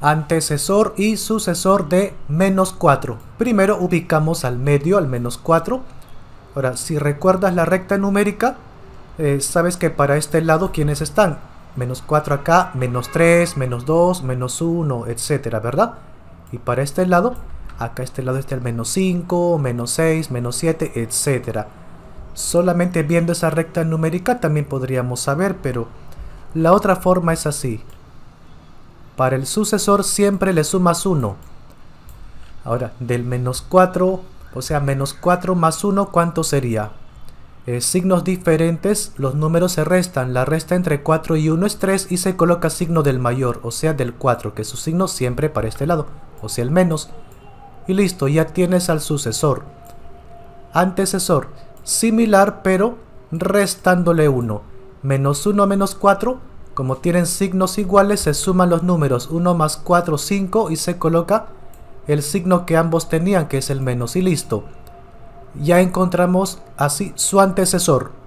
antecesor y sucesor de menos 4. Primero ubicamos al medio, al menos 4. Ahora, si recuerdas la recta numérica, eh, sabes que para este lado, ¿quiénes están? Menos 4 acá, menos 3, menos 2, menos 1, etcétera, ¿verdad? Y para este lado, acá este lado está el menos 5, menos 6, menos 7, etcétera. Solamente viendo esa recta numérica también podríamos saber, pero la otra forma es así. Para el sucesor siempre le sumas 1. Ahora, del menos 4, o sea, menos 4 más 1, ¿cuánto sería? signos diferentes, los números se restan. La resta entre 4 y 1 es 3 y se coloca signo del mayor, o sea, del 4, que es su signo siempre para este lado, o sea, el menos. Y listo, ya tienes al sucesor. Antecesor, similar pero restándole 1. Menos 1 menos 4 como tienen signos iguales, se suman los números 1 más 4, 5 y se coloca el signo que ambos tenían, que es el menos, y listo. Ya encontramos así su antecesor.